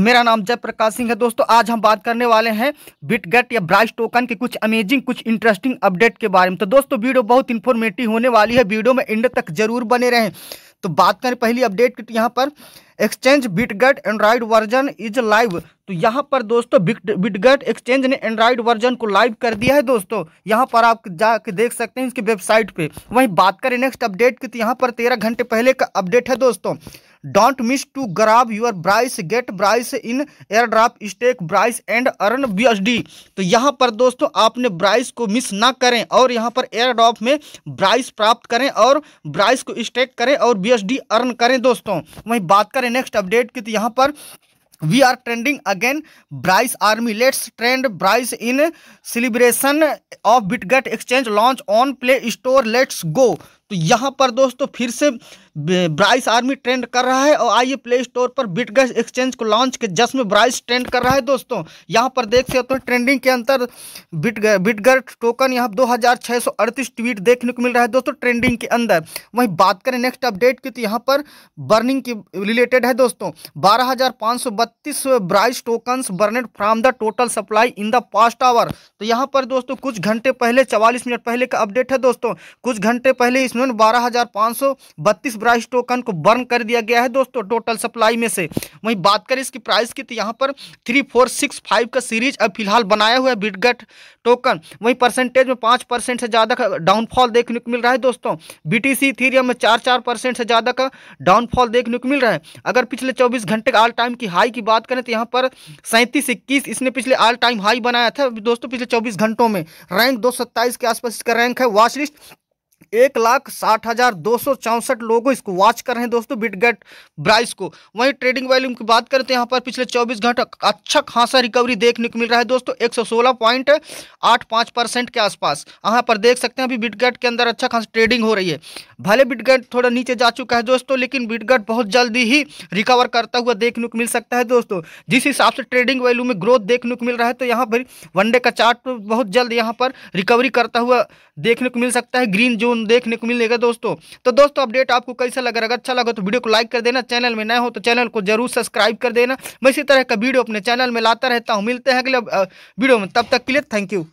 मेरा नाम जयप्रकाश सिंह है दोस्तों आज हम बात करने वाले हैं बिटगेट या ब्राइस टोकन के कुछ अमेजिंग कुछ इंटरेस्टिंग अपडेट के बारे में तो दोस्तों वीडियो बहुत इन्फॉर्मेटिव होने वाली है वीडियो में एंड तक जरूर बने रहें तो बात करें पहली अपडेट तो यहाँ पर exchange Bitgert Android version is live तो यहाँ पर दोस्तों बिटगेट एक्सचेंज ने एंड्रॉयड वर्जन को लाइव कर दिया है दोस्तों यहाँ पर आप जाके देख सकते हैं इसकी वेबसाइट पे वहीं बात करें नेक्स्ट अपडेट की तो यहाँ पर तेरह घंटे पहले का अपडेट है दोस्तों don't miss to grab your Brise get Brise in airdrop stake Brise and earn B तो यहाँ पर दोस्तों आपने ब्राइस को मिस ना करें और यहाँ पर एयर ड्राफ में ब्राइस प्राप्त करें और ब्राइस को स्टेक करें और बी अर्न करें दोस्तों वहीं बात करें करें नेक्स्ट अपडेट की तो यहाँ पर we are trending again Brise army let's trend Brise in celebration of Bitgert exchange launch on Play Store let's go तो यहाँ पर दोस्तों फिर से ब्राइस आर्मी ट्रेंड कर रहा है और आइए प्ले स्टोर पर बिटगैस एक्सचेंज को लॉन्च के जश्न में ब्राइस ट्रेंड कर रहा है दोस्तों यहाँ पर देख सकते हो ट्रेंडिंग तो के अंतर बिट बिटगर टोकन यहाँ दो ट्वीट देखने को मिल रहा है दोस्तों ट्रेंडिंग के अंदर वहीं बात करें नेक्स्ट अपडेट की तो यहाँ पर बर्निंग की रिलेटेड है दोस्तों बारह Brise tokens burned from the total supply in the past hour तो यहाँ पर दोस्तों कुछ घंटे पहले चवालीस मिनट पहले का अपडेट है दोस्तों कुछ घंटे पहले इसमें उन्होंने बारह हज़ार पाँच सौ बत्तीस ब्राइस टोकन को बर्न कर दिया गया है दोस्तों टोटल सप्लाई में से वहीं बात करें इसकी प्राइस की तो यहाँ पर थ्री फोर सिक्स फाइव का सीरीज अब फिलहाल बनाया हुआ है बिटगट टोकन वहीं परसेंटेज में पाँच परसेंट से ज़्यादा का डाउनफॉल देखने को मिल रहा है दोस्तों बी टी सी थीरियम में चार चार परसेंट से ज़्यादा का डाउनफॉल देखने को मिल रहा है अगर पिछले चौबीस घंटे के ऑल टाइम की हाई की बात करें तो यहाँ पर सैंतीस इक्कीस इसने पिछले ऑल टाइम हाई बनाया था दोस्तों पिछले चौबीस घंटों में रैंक दो के आसपास इसका रैंक है वॉचलिस्ट एक लाख साठ हज़ार दो सौ चौंसठ लोग इसको वॉच कर रहे हैं दोस्तों बिटगेट ब्राइस को वहीं ट्रेडिंग वॉल्यूम की बात करें तो यहाँ पर पिछले चौबीस घंटे अच्छा खासा रिकवरी देखने को मिल रहा है दोस्तों एक सौ सोलह पॉइंट आठ पाँच परसेंट के आसपास यहाँ पर देख सकते हैं अभी बिटगेट के अंदर अच्छा खासा ट्रेडिंग हो रही है भले बिटगेट थोड़ा नीचे जा चुका है दोस्तों लेकिन बिटगेट बहुत जल्दी ही रिकवर करता हुआ देखने को मिल सकता है दोस्तों जिस हिसाब से ट्रेडिंग वैल्यू में ग्रोथ देखने को मिल रहा है तो यहाँ पर वनडे का चार्ट बहुत जल्द यहाँ पर रिकवरी करता हुआ देखने को मिल सकता है ग्रीन जोन देखने को मिलेगा दोस्तों तो दोस्तों अपडेट आपको कैसा लगा अगर अच्छा लगा तो वीडियो को लाइक कर देना चैनल में नए हो तो चैनल को जरूर सब्सक्राइब कर देना मैं इसी तरह का वीडियो अपने चैनल में लाता रहता हूँ मिलते हैं अगले वीडियो में तब तक के लिए थैंक यू